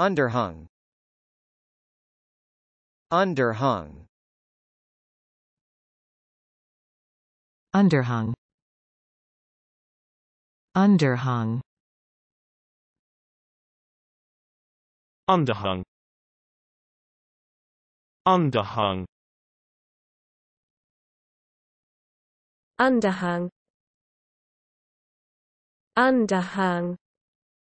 underhung underhung underhung underhung underhung underhung underhung underhung